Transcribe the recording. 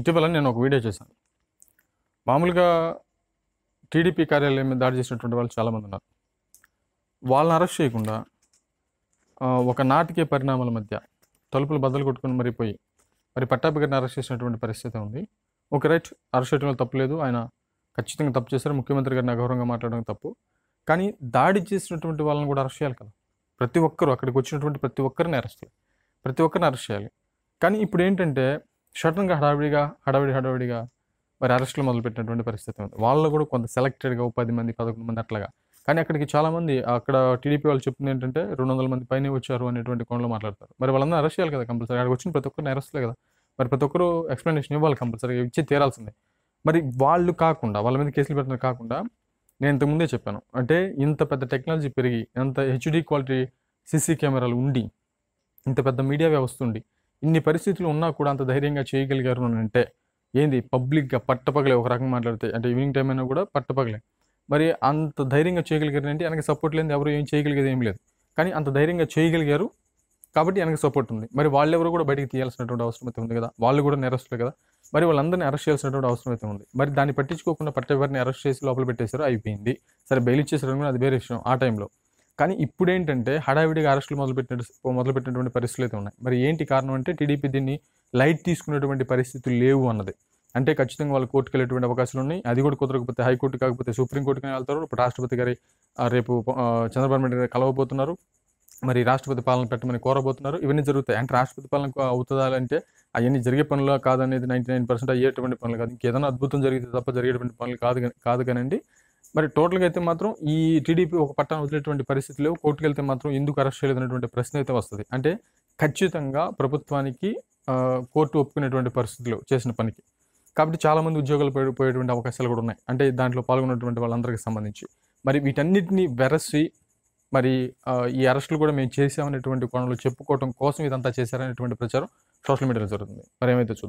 ఇటీవల నేను ఒక వీడియో చేశాను మామూలుగా టీడీపీ కార్యాలయం మీద దాడి చేసినటువంటి వాళ్ళు చాలామంది ఉన్నారు వాళ్ళని అరెస్ట్ చేయకుండా ఒక నాటికే పరిణామాల మధ్య తలుపులు బద్దలు కొట్టుకుని మరి పోయి మరి పట్టాభిగారిని అరెస్ట్ చేసినటువంటి పరిస్థితి ఉంది ఒక రైట్ అరెస్ట్ చేయడంలో తప్పు లేదు ఆయన ఖచ్చితంగా తప్పు చేశారు ముఖ్యమంత్రి గారిని అగౌరవంగా మాట్లాడడం తప్పు కానీ దాడి చేసినటువంటి వాళ్ళని కూడా అరెస్ట్ చేయాలి కదా ప్రతి ఒక్కరు అక్కడికి వచ్చినటువంటి ప్రతి ఒక్కరిని అరెస్ట్ చేయాలి ప్రతి ఒక్కరిని అరెస్ట్ చేయాలి కానీ ఇప్పుడు ఏంటంటే షటన్గా హడావిడిగా హడావిడి హడావిడిగా మరి అరెస్టులు మొదలుపెట్టినటువంటి పరిస్థితి ఉంది వాళ్ళు కూడా కొంత సెలెక్టెడ్గా పది మంది పదకొండు మంది అట్లాగా కానీ అక్కడికి చాలామంది అక్కడ టీడీపీ వాళ్ళు చెప్పింది ఏంటంటే రెండు వందల మంది పైన వచ్చారు అనేటువంటి కోణంలో మాట్లాడతారు మరి వాళ్ళందరూ అరెస్ట్ చేయాలి కదా కంపల్సరీ అక్కడికి వచ్చిన ప్రతి ఒక్కరిని అరెస్ట్లే కదా మరి ప్రతి ఒక్కరు ఎక్స్ప్లెనేషన్ ఇవ్వాలి కంపల్సరీ ఇచ్చి తీరాల్సిందే మరి వాళ్ళు కాకుండా వాళ్ళ మీద కేసులు పెట్టడం కాకుండా నేను ఇంతకుముందే చెప్పాను అంటే ఇంత పెద్ద టెక్నాలజీ పెరిగి ఎంత హెచ్డి క్వాలిటీ సీసీ కెమెరాలు ఉండి ఇంత పెద్ద మీడియా వ్యవస్థ ఉండి ఇన్ని పరిస్థితులు ఉన్నా కూడా అంత ధైర్యంగా చేయగలిగారు అని అంటే ఏంది పబ్లిక్గా పట్టపగలే ఒక రకంగా మాట్లాడితే అంటే ఈవినింగ్ టైం అయినా కూడా పట్టపగలే మరి అంత ధైర్యంగా చేయగలిగారు అంటే ఆయనకి సపోర్ట్ లేని ఎవరు ఏం చేయగలిగేది ఏం లేదు కానీ అంత ధైర్యంగా చేయగలిగారు కాబట్టి ఆయనకి సపోర్ట్ ఉంది మరి వాళ్ళెవరు కూడా బయటికి తీయాల్సినటువంటి అవసరం అయితే ఉంది కదా వాళ్ళు కూడా నేరస్తులు కదా మరి వాళ్ళందరినీ అరెస్ట్ చేయాల్సినటువంటి అవసరం అయితే ఉంది మరి దాన్ని పట్టించుకోకుండా పట్టెవరిని అరెస్ట్ చేసి లోపల పెట్టేశారు అయిపోయింది సరే బెయిల్ ఇచ్చేసారు కూడా అది వేరే విషయం ఆ టైంలో కానీ ఇప్పుడు ఏంటంటే హడావిడిగా అరెస్టులు మొదలుపెట్టిన మొదలుపెట్టినటువంటి పరిస్థితులు అయితే ఉన్నాయి మరి ఏంటి కారణం అంటే టీడీపీ దీన్ని లైట్ తీసుకునేటువంటి పరిస్థితులు లేవు అన్నది అంటే ఖచ్చితంగా వాళ్ళు కోర్టుకు వెళ్ళేటువంటి అవకాశాలు ఉన్నాయి అది కూడా కుదరకపోతే హైకోర్టు కాకపోతే సుప్రీంకోర్టుకి వెళ్తారు ఇప్పుడు రాష్ట్రపతి గారి రేపు చంద్రబాబు నాయుడు గారు కలవబోతున్నారు మరి రాష్ట్రపతి పాలన పెట్టమని కోరబోతున్నారు ఇవన్నీ జరుగుతాయి అంటే రాష్ట్రపతి పాలన అవుతుందా అంటే అవన్నీ జరిగే పనులు కాదనేది నైంటీ నైన్ పర్సెంట్ అయ్యేటువంటి పనులు కాదు ఇంకేదైనా అద్భుతం జరిగితే తప్ప జరిగేటువంటి పనులు కాదు కాదు కానీ మరి టోటల్గా అయితే మాత్రం ఈ టీడీపీ ఒక పట్టాన్ని వదిలేటువంటి పరిస్థితి లేవు కోర్టుకు వెళ్తే మాత్రం ఎందుకు అరెస్ట్ చేయలేదనేటువంటి ప్రశ్న అయితే వస్తుంది అంటే ఖచ్చితంగా ప్రభుత్వానికి కోర్టు ఒప్పుకునేటువంటి పరిస్థితులు చేసిన పనికి కాబట్టి చాలామంది ఉద్యోగాలు పోయేటువంటి అవకాశాలు కూడా ఉన్నాయి అంటే దాంట్లో పాల్గొన్నటువంటి వాళ్ళందరికీ సంబంధించి మరి వీటన్నిటిని వెరసి మరి ఈ అరెస్టులు కూడా మేము చేసామనేటువంటి కోణంలో చెప్పుకోవడం కోసం ఇదంతా చేశారనేటువంటి ప్రచారం సోషల్ మీడియాలో జరుగుతుంది మరి ఏమైతే చూద్దాం